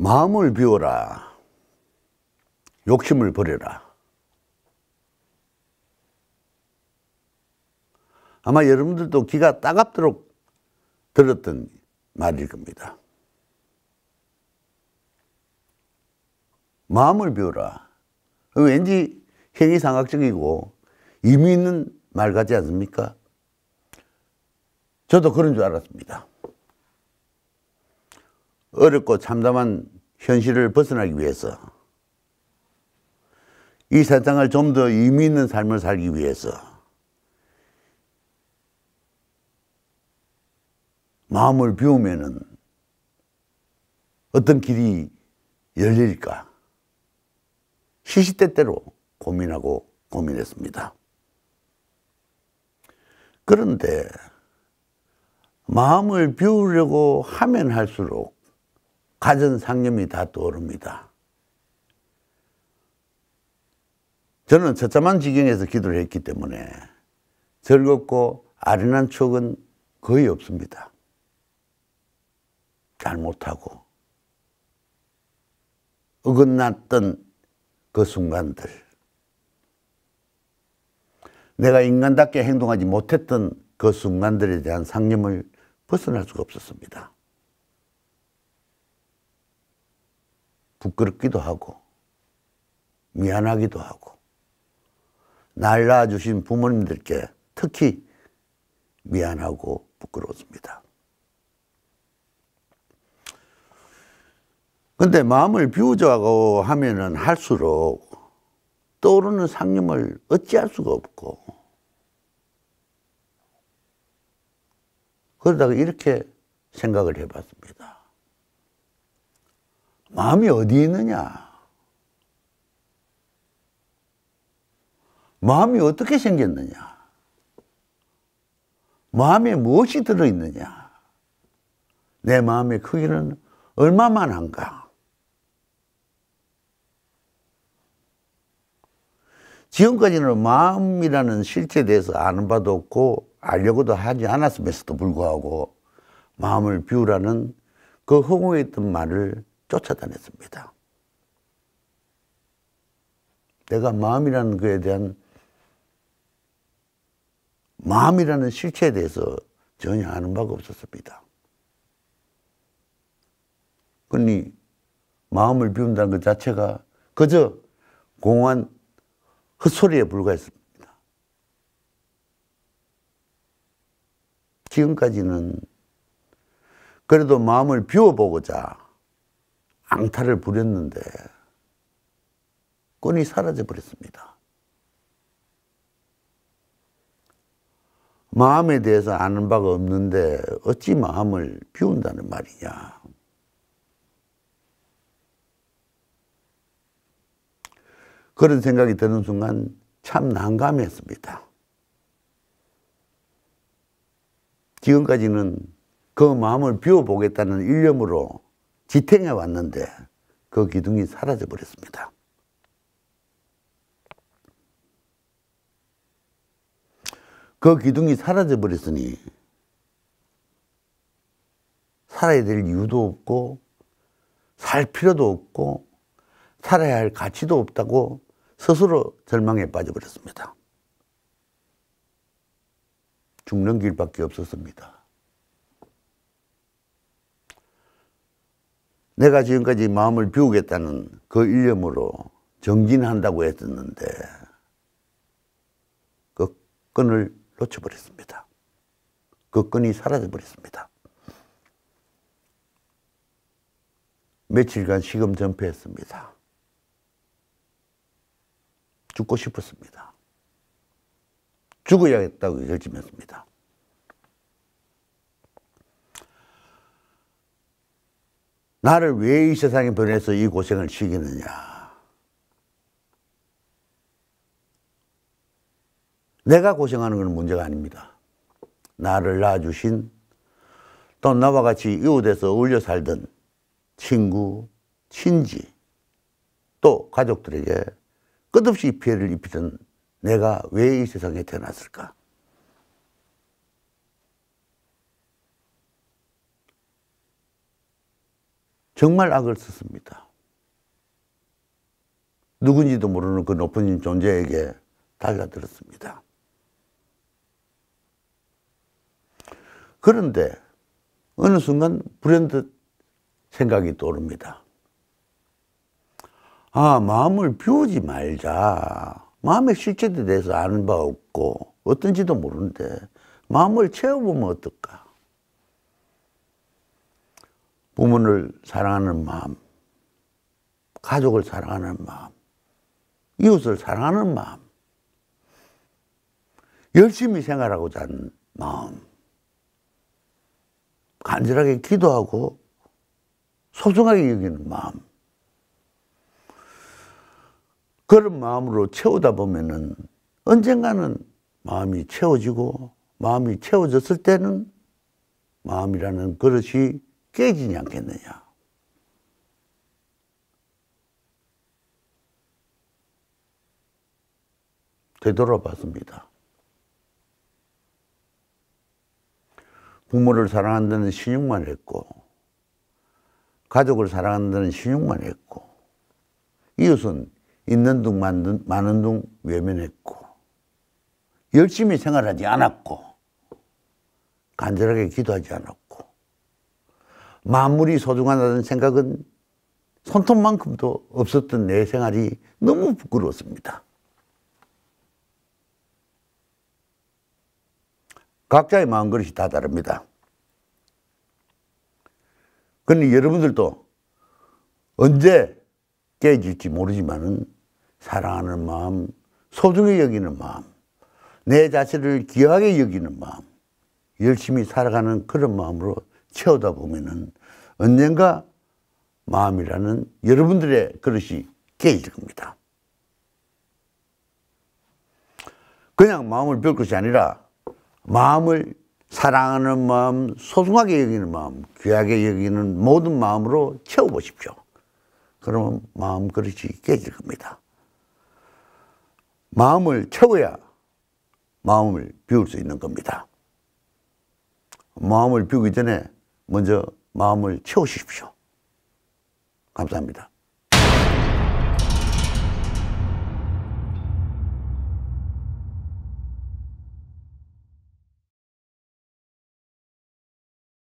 마음을 비워라. 욕심을 버려라. 아마 여러분들도 귀가 따갑도록 들었던 말일 겁니다. 마음을 비워라. 왠지 행위상각적이고 의미 있는 말 같지 않습니까? 저도 그런 줄 알았습니다. 어렵고 참담한 현실을 벗어나기 위해서 이 세상을 좀 더 의미 있는 삶을 살기 위해서 마음을 비우면은 어떤 길이 열릴까 시시때때로 고민하고 고민했습니다. 그런데 마음을 비우려고 하면 할수록 가전상념이 다 떠오릅니다. 저는 처참한 지경에서 기도를 했기 때문에 즐겁고 아련한 추억은 거의 없습니다. 잘 못하고 어긋났던 그 순간들 내가 인간답게 행동하지 못했던 그 순간들에 대한 상념을 벗어날 수가 없었습니다. 부끄럽기도 하고 미안하기도 하고 날 낳아주신 부모님들께 특히 미안하고 부끄러웠습니다. 근데 마음을 비우자고 하면은 할수록 떠오르는 상념을 어찌할 수가 없고 그러다가 이렇게 생각을 해봤습니다. 마음이 어디 있느냐? 마음이 어떻게 생겼느냐? 마음에 무엇이 들어있느냐? 내 마음의 크기는 얼마만 한가? 지금까지는 마음이라는 실체에 대해서 아는 바도 없고 알려고도 하지 않았음에도 불구하고 마음을 비우라는 그 허공에 있던 말을 쫓아다녔습니다. 내가 마음이라는 것에 대한 마음이라는 실체에 대해서 전혀 아는 바가 없었습니다. 그러니 마음을 비운다는 것 자체가 그저 공허한 헛소리에 불과했습니다. 지금까지는 그래도 마음을 비워보고자 앙탈을 부렸는데 권이 사라져 버렸습니다. 마음에 대해서 아는 바가 없는데 어찌 마음을 비운다는 말이냐. 그런 생각이 드는 순간 참 난감했습니다. 지금까지는 그 마음을 비워보겠다는 일념으로 지탱해 왔는데 그 기둥이 사라져 버렸습니다. 그 기둥이 사라져 버렸으니 살아야 될 이유도 없고 살 필요도 없고 살아야 할 가치도 없다고 스스로 절망에 빠져버렸습니다. 죽는 길밖에 없었습니다. 내가 지금까지 마음을 비우겠다는 그 일념으로 정진한다고 했었는데 그 끈을 놓쳐버렸습니다. 그 끈이 사라져버렸습니다. 며칠간 시금전폐했습니다. 죽고 싶었습니다. 죽어야겠다고 결심했습니다. 나를 왜 이 세상에 보내서 이 고생을 시키느냐. 내가 고생하는 건 문제가 아닙니다. 나를 낳아주신 또 나와 같이 이웃에서 어울려 살던 친구, 친지 또 가족들에게 끝없이 피해를 입히던 내가 왜 이 세상에 태어났을까? 정말 악을 썼습니다. 누군지도 모르는 그 높은 존재에게 달라들었습니다. 그런데 어느 순간 불현듯 생각이 떠오릅니다. 아, 마음을 비우지 말자. 마음의 실체에 대해서 아는 바 없고 어떤지도 모르는데 마음을 채워보면 어떨까? 부모를 사랑하는 마음, 가족을 사랑하는 마음, 이웃을 사랑하는 마음, 열심히 생활하고자 하는 마음, 간절하게 기도하고 소중하게 여기는 마음. 그런 마음으로 채우다 보면은 언젠가는 마음이 채워지고 마음이 채워졌을 때는 마음이라는 그릇이 깨지지 않겠느냐. 되돌아봤습니다. 부모를 사랑한다는 신용만 했고, 가족을 사랑한다는 신용만 했고, 이웃은 있는 둥 만든, 많은 둥 외면했고, 열심히 생활하지 않았고, 간절하게 기도하지 않았고, 만물이 소중하다는 생각은 손톱만큼도 없었던 내 생활이 너무 부끄러웠습니다. 각자의 마음그이다 다릅니다. 그런데 여러분들도 언제 깨질지 모르지만 사랑하는 마음, 소중히 여기는 마음, 내 자신을 귀하게 여기는 마음, 열심히 살아가는 그런 마음으로 채우다 보면은 언젠가 마음이라는 여러분들의 그릇이 깨질 겁니다. 그냥 마음을 배 것이 아니라 마음을 사랑하는 마음, 소중하게 여기는 마음, 귀하게 여기는 모든 마음으로 채워보십시오. 그러면 마음 그릇이 깨질 겁니다. 마음을 채워야 마음을 비울 수 있는 겁니다. 마음을 비우기 전에 먼저 마음을 채우십시오. 감사합니다.